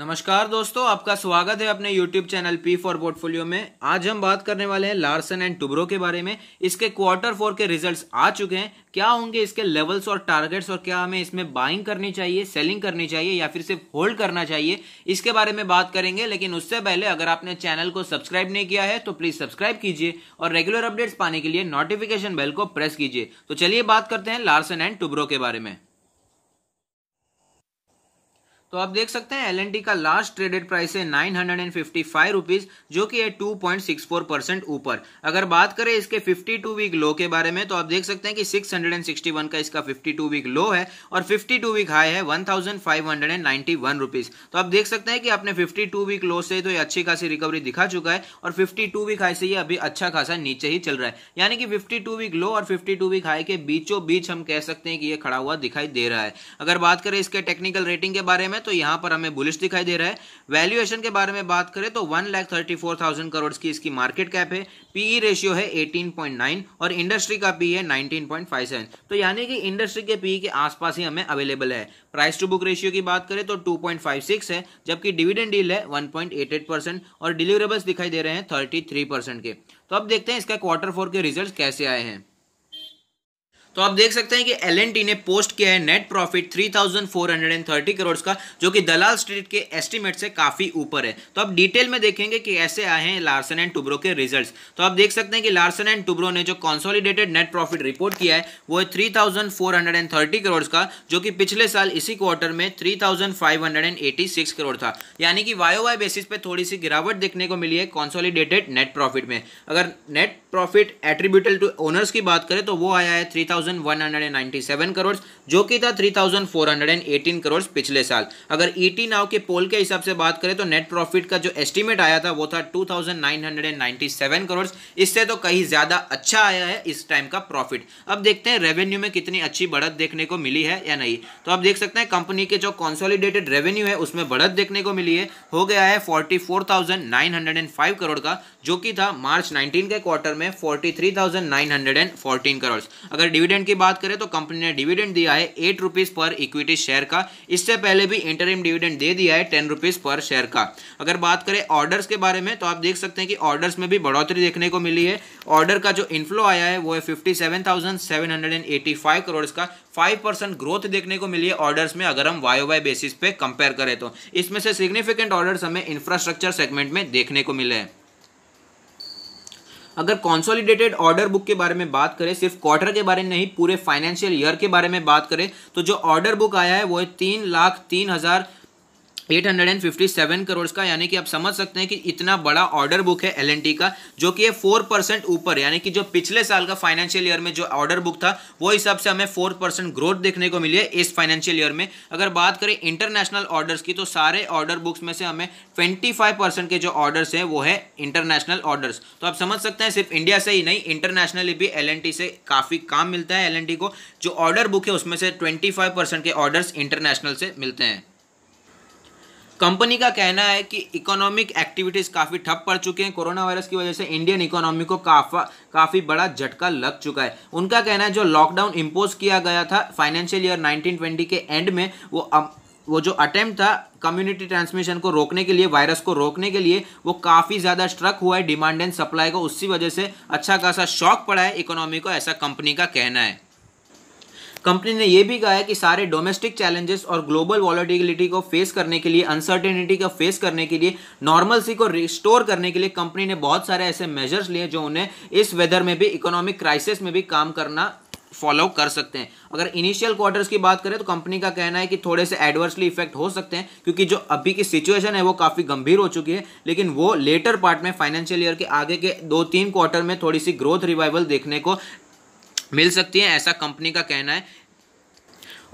नमस्कार दोस्तों आपका स्वागत है अपने YouTube channel P for portfolio में आज हम बात करने वाले हैं लार्सन एंड टुब्रो के बारे में इसके क्वार्टर फोर के रिजल्ट्स आ चुके हैं क्या होंगे इसके लेवल्स और टारगेट्स और क्या हमें इसमें बाइंग करनी चाहिए सेलिंग करनी चाहिए या फिर सिर्फ होल्ड करना चाहिए इसके बारे में बात करेंगे लेकिन उससे पहले अगर आपने चैनल को सब्सक्राइब नहीं किया है तो प्लीज सब्सक्राइब कीजिए और रेगुलर अपडेट्स पाने के लिए नोटिफिकेशन बेल को प्रेस कीजिए तो चलिए बात करते हैं लार्सन एंड टुब्रो के बारे में तो आप देख सकते हैं एल का लास्ट ट्रेडेड प्राइस है nine hundred and fifty five rupees जो कि है two point six four percent ऊपर अगर बात करें इसके फिफ्टी टू वीक लो के बारे में तो आप देख सकते हैं कि six hundred and sixty one का इसका फिफ्टी टू वीक लो है और फिफ्टी टू वीक हाई है one thousand five hundred and ninety one rupees तो आप देख सकते हैं कि अपने फिफ्टी टू वीक लो से तो ये अच्छी खासी रिकवरी दिखा चुका है और फिफ्टी टू वीक हाई से ये अभी अच्छा खासा नीचे ही चल रहा है यानी कि फिफ्टी टू वीक लो और फिफ्टी टू वीक हाई के बीचों बीच हम कह सकते हैं कि ये खड़ा हुआ दिखाई दे रहा है अगर बात करें इसके टेक्निकल रेटिंग के बारे में में तो यहाँ पर हमें बुलिश दिखाई दे रहा है वैल्यूएशन के बारे में बात करें तो one lakh thirty four thousand crore की इसकी मार्केट कैप है पीई रेशियो e है एटीन पॉइंट नाइन और इंडस्ट्री का पी e है नाइनटीन पॉइंट फाइव सेवन तो यानी कि इंडस्ट्री के पी e के आसपास ही हमें अवेलेबल है प्राइस टू बुक रेशियो की बात करें तो टू पॉइंट फाइव सिक्स है जबकि डिविडेंड डील है one point eight eight percent और डिलीवरेबल्स दिखाई दे रहे हैं थर्टी थ्री परसेंट के तो अब देखते हैं इसका क्वार्टर फोर के रिजल्ट कैसे आए हैं तो आप देख सकते हैं कि एल ने पोस्ट किया है नेट प्रॉफिट 3,430 करोड़ का जो कि दलाल स्ट्रीट के एस्टीमेट से काफ़ी ऊपर है तो आप डिटेल में देखेंगे कि ऐसे आए हैं लार्सन एंड टुब्रो के रिजल्ट्स तो आप देख सकते हैं कि लार्सन एंड टुब्रो ने जो कॉन्सोलिडेटेड नेट प्रॉफिट रिपोर्ट किया है वो है थ्री करोड़ का जो कि पिछले साल इसी क्वार्टर में थ्री करोड़ था यानी कि वाई बेसिस पे थोड़ी सी गिरावट देखने को मिली है कॉन्सोलिडेटेड नेट प्रॉफिट में अगर net profit attributable to owners की बात करें तो वो आया है थ्री 3,197 करोड़ जो कि था 3,418 करोड़ पिछले साल अगर ईटी e नाव के पोल के हिसाब से बात करें तो नेट प्रॉफिट का जो एस्टीमेट आया था वो था 2,997 करोड़ इससे तो कहीं ज़्यादा अच्छा आया है इस टाइम का प्रॉफिट अब देखते हैं रेवेन्यू में कितनी अच्छी बढ़त देखने को मिली है या नहीं तो आप देख सकते हैं कंपनी के जो कॉन्सोलिडेटेड रेवेन्यू है उसमें बढ़त देखने को मिली है हो गया है फोर्टी करोड़ का जो कि था मार्च नाइनटीन के क्वार्टर में फोर्टी करोड़ अगर डिविडेंड की बात करें तो कंपनी ने डिविडेंड दिया है eight rupees per equity share का इससे पहले भी इंटरिम डिविडेंड दे दिया है टेन रुपीज़ पर शेयर का अगर बात करें ऑर्डर्स के बारे में तो आप देख सकते हैं कि ऑर्डर्स में भी बढ़ोतरी देखने को मिली है ऑर्डर का जो इन्फ्लो आया है वो है फिफ्टी करोड़ का फाइव परसेंट ग्रोथ देखने को मिली है ऑर्डर्स में अगर हम वायो वाई बेसिस पे कंपेयर करें तो इसमें से सिग्निफिकेंट ऑर्डर्स हमें इंफ्रास्ट्रक्चर सेगमेंट में देखने को मिले हैं अगर कॉन्सोलिडेटेड ऑर्डर बुक के बारे में बात करें सिर्फ क्वार्टर के बारे में नहीं पूरे फाइनेंशियल ईयर के बारे में बात करें तो जो ऑर्डर बुक आया है वो है तीन लाख तीन हज़ार 857 करोड़ का यानी कि आप समझ सकते हैं कि इतना बड़ा ऑर्डर बुक है एल का जो कि फोर परसेंट ऊपर यानी कि जो पिछले साल का फाइनेंशियल ईयर में जो ऑर्डर बुक था वो हिसाब से हमें फोर परसेंट ग्रोथ देखने को मिली है इस फाइनेंशियल ईयर में अगर बात करें इंटरनेशनल ऑर्डर्स की तो सारे ऑर्डर बुक्स में से हमें ट्वेंटी के जो ऑर्डर्स हैं वो है इंटरनेशनल ऑर्डर्स तो आप समझ सकते हैं सिर्फ इंडिया से ही नहीं इंटरनेशनली भी एल से काफ़ी काम मिलता है एल को जो ऑर्डर बुक है उसमें से ट्वेंटी के ऑर्डर्स इंटरनेशनल से मिलते हैं कंपनी का कहना है कि इकोनॉमिक एक्टिविटीज़ काफ़ी ठप पड़ चुके हैं कोरोना वायरस की वजह से इंडियन इकोनॉमी को काफ़ा काफ़ी बड़ा झटका लग चुका है उनका कहना है जो लॉकडाउन इम्पोज किया गया था फाइनेंशियल ईयर 1920 के एंड में वो अम, वो जो अटेम्प्ट था कम्युनिटी ट्रांसमिशन को रोकने के लिए वायरस को रोकने के लिए वो काफ़ी ज़्यादा स्ट्रक हुआ है डिमांड एंड सप्लाई को उसी वजह से अच्छा खासा शॉक पड़ा है इकोनॉमी को ऐसा कंपनी का कहना है कंपनी ने यह भी कहा है कि सारे डोमेस्टिक चैलेंजेस और ग्लोबल वॉलिटिलिटी को फेस करने के लिए अनसर्टेनिटी को फेस करने के लिए नॉर्मलसी को रिस्टोर करने के लिए कंपनी ने बहुत सारे ऐसे मेजर्स लिए जो उन्हें इस वेदर में भी इकोनॉमिक क्राइसिस में भी काम करना फॉलो कर सकते हैं अगर इनिशियल क्वार्टर्स की बात करें तो कंपनी का कहना है कि थोड़े से एडवर्सली इफेक्ट हो सकते हैं क्योंकि जो अभी की सिचुएशन है वो काफ़ी गंभीर हो चुकी है लेकिन वो लेटर पार्ट में फाइनेंशियल ईयर के आगे के दो तीन क्वार्टर में थोड़ी सी ग्रोथ रिवाइवल देखने को मिल सकती है ऐसा कंपनी का कहना है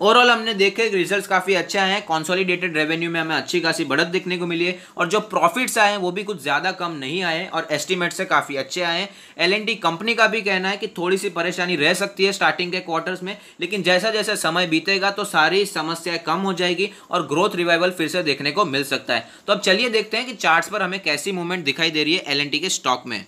ओवरऑल हमने देखे रिजल्ट्स काफ़ी अच्छे आए हैं कॉन्सोलिडेटेड रेवेन्यू में हमें अच्छी खासी बढ़त देखने को मिली है और जो प्रॉफिट्स आए हैं वो भी कुछ ज़्यादा कम नहीं आए और एस्टिमेट से काफ़ी अच्छे आए हैं एल कंपनी का भी कहना है कि थोड़ी सी परेशानी रह सकती है स्टार्टिंग के क्वार्टर्स में लेकिन जैसा जैसा समय बीतेगा तो सारी समस्याएँ कम हो जाएगी और ग्रोथ रिवाइवल फिर से देखने को मिल सकता है तो अब चलिए देखते हैं कि चार्ट्स पर हमें कैसी मूवमेंट दिखाई दे रही है एल के स्टॉक में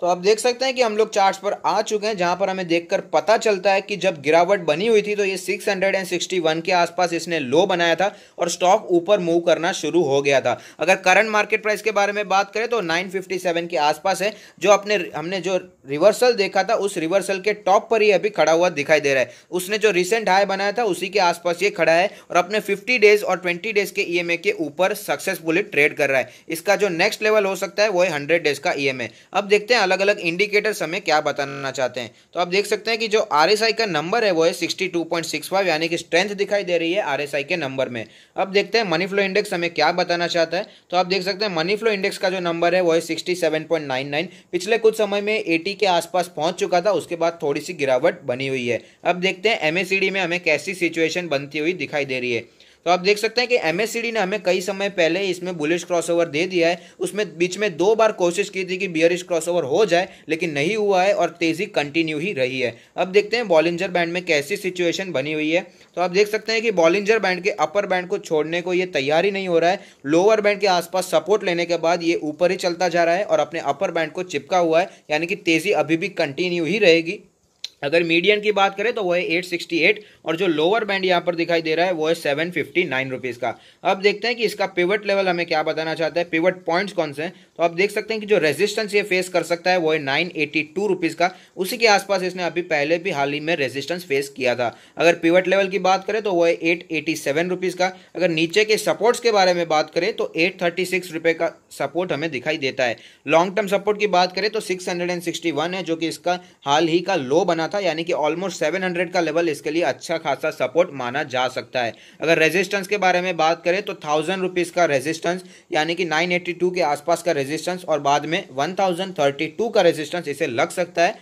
तो आप देख सकते हैं कि हम लोग चार्ट पर आ चुके हैं जहां पर हमें देखकर पता चलता है कि जब गिरावट बनी हुई थी तो ये 661 के आसपास इसने लो बनाया था और स्टॉक ऊपर मूव करना शुरू हो गया था अगर करंट मार्केट प्राइस के बारे में बात करें तो 957 के आसपास है जो अपने हमने जो रिवर्सल देखा था उस रिवर्सल के टॉप पर ही अभी खड़ा हुआ दिखाई दे रहा है उसने जो रिसेंट हाई बनाया था उसी के आसपास ये खड़ा है और अपने फिफ्टी डेज और ट्वेंटी डेज के ई e के ऊपर सक्सेसफुली ट्रेड कर रहा है इसका जो नेक्स्ट लेवल हो सकता है वो है हंड्रेड डेज का ई e अब देखते हैं अलग अलग इंडिकेटर्स हमें क्या बताना चाहते हैं तो आप देख सकते हैं कि जो आर का नंबर है वो है 62.65 यानी कि स्ट्रेंथ दिखाई दे रही है आर के नंबर में अब देखते हैं मनी फ्लो इंडेक्स हमें क्या बताना चाहता है तो आप देख सकते हैं मनी फ्लो इंडेक्स का जो नंबर है वो है सिक्सटी पिछले कुछ समय में एटी के आसपास पहुंच चुका था उसके बाद थोड़ी सी गिरावट बनी हुई है अब देखते हैं एमएसडी में हमें कैसी सिचुएशन बनती हुई दिखाई दे रही है तो आप देख सकते हैं कि एम ने हमें कई समय पहले इसमें बुलिश क्रॉसओवर दे दिया है उसमें बीच में दो बार कोशिश की थी कि बियरिश क्रॉसओवर हो जाए लेकिन नहीं हुआ है और तेज़ी कंटिन्यू ही रही है अब देखते हैं बॉलिंजर बैंड में कैसी सिचुएशन बनी हुई है तो आप देख सकते हैं कि बॉलिंजर बैंड के अपर बैंड को छोड़ने को ये तैयार ही नहीं हो रहा है लोअर बैंड के आसपास सपोर्ट लेने के बाद ये ऊपर ही चलता जा रहा है और अपने अपर बैंड को चिपका हुआ है यानी कि तेज़ी अभी भी कंटिन्यू ही रहेगी अगर मीडियन की बात करें तो वो है एट सिक्सटी एट और जो लोअर बैंड यहाँ पर दिखाई दे रहा है वो है सेवन फिफ्टी नाइन रुपीज़ का अब देखते हैं कि इसका पिवट लेवल हमें क्या बताना चाहता है पिवट पॉइंट्स कौन से हैं तो आप देख सकते हैं कि जो रेजिस्टेंस ये फेस कर सकता है वो है नाइन एटी टू रुपीज़ का उसी के आसपास इसने अभी पहले भी हाल ही में रेजिस्टेंस फेस किया था अगर पिवट लेवल की बात करें तो वो है एट एटी सेवन रुपीज़ का अगर नीचे के सपोर्ट्स के बारे में बात करें तो एट थर्टी सिक्स रुपये का सपोर्ट हमें दिखाई देता है लॉन्ग टर्म सपोर्ट की बात करें तो six hundred and sixty one है जो कि इसका हाल ही का लो बना था यानी कि ऑलमोस्ट 700 का लेवल इसके लिए अच्छा खासा सपोर्ट माना जा सकता है अगर रेजिस्टेंस के बारे में बात करें तो थाउजेंड रुपीज़ का रेजिस्टेंस यानी कि 982 के आसपास का रेजिस्टेंस और बाद में 1032 का रेजिस्टेंस इसे लग सकता है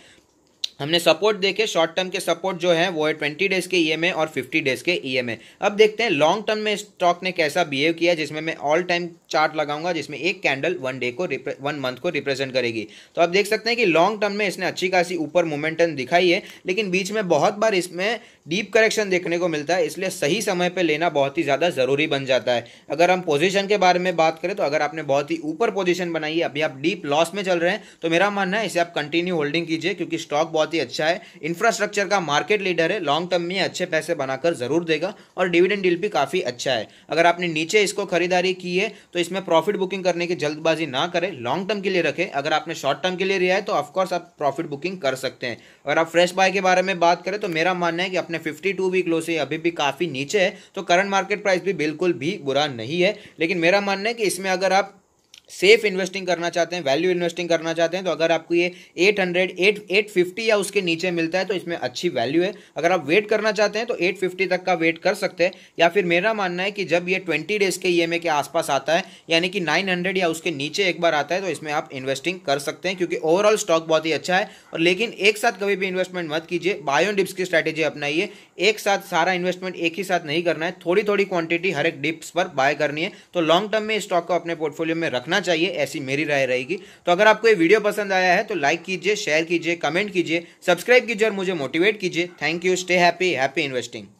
हमने सपोर्ट देखे शॉर्ट टर्म के सपोर्ट जो है वो है ट्वेंटी डेज के ईएमए e और फिफ्टी डेज के ईएमए e अब देखते हैं लॉन्ग टर्म में स्टॉक ने कैसा बिहेव किया जिसमें मैं ऑल टाइम चार्ट लगाऊंगा जिसमें एक कैंडल वन डे को वन मंथ को रिप्रेजेंट करेगी तो आप देख सकते हैं कि लॉन्ग टर्म में इसने अच्छी खासी ऊपर मोमेंटम दिखाई है लेकिन बीच में बहुत बार इसमें डीप करेक्शन देखने को मिलता है इसलिए सही समय पर लेना बहुत ही ज़्यादा ज़रूरी बन जाता है अगर हम पोजिशन के बारे में बात करें तो अगर आपने बहुत ही ऊपर पोजिशन बनाई है अभी आप डीप लॉस में चल रहे हैं तो मेरा मानना है इसे आप कंटिन्यू होल्डिंग कीजिए क्योंकि स्टॉक बहुत बहुत ही अच्छा है इंफ्रास्ट्रक्चर का मार्केट लीडर है लॉन्ग टर्म में अच्छे पैसे बनाकर जरूर देगा और डिविडेंड डील भी काफ़ी अच्छा है अगर आपने नीचे इसको खरीदारी की है तो इसमें प्रॉफिट बुकिंग करने की जल्दबाजी ना करें लॉन्ग टर्म के लिए रखें अगर आपने शॉर्ट टर्म के लिए लिया है तो ऑफकोर्स आप प्रॉफिट बुकिंग कर सकते हैं अगर आप फ्रेश बाय के बारे में बात करें तो मेरा मानना है कि अपने फिफ्टी टू वीक लो से अभी भी काफ़ी नीचे है तो करंट मार्केट प्राइस भी बिल्कुल भी बुरा नहीं है लेकिन मेरा मानना है कि इसमें अगर आप सेफ इन्वेस्टिंग करना चाहते हैं वैल्यू इन्वेस्टिंग करना चाहते हैं तो अगर आपको ये 800, 8, 850 या उसके नीचे मिलता है तो इसमें अच्छी वैल्यू है अगर आप वेट करना चाहते हैं तो 850 तक का वेट कर सकते हैं या फिर मेरा मानना है कि जब ये 20 डेज के ई e के आसपास आता है यानी कि 900 या उसके नीचे एक बार आता है तो इसमें आप इन्वेस्टिंग कर सकते हैं क्योंकि ओवरऑल स्टॉक बहुत ही अच्छा है और लेकिन एक साथ कभी भी इन्वेस्टमेंट मत कीजिए बायो डिप्स की स्ट्रैटेजी अपनाइए एक साथ सारा इन्वेस्टमेंट एक ही साथ नहीं करना है थोड़ी थोड़ी क्वांटिटी हर एक डिप्स पर बाय करनी है तो लॉन्ग टर्म में स्टॉक को अपने पोर्टफोलियो में रखना करना चाहिए ऐसी मेरी राय रहेगी तो अगर आपको ये वीडियो पसंद आया है तो लाइक कीजिए शेयर कीजिए कमेंट कीजिए सब्सक्राइब कीजिए और मुझे मोटिवेट कीजिए thank you stay happy happy investing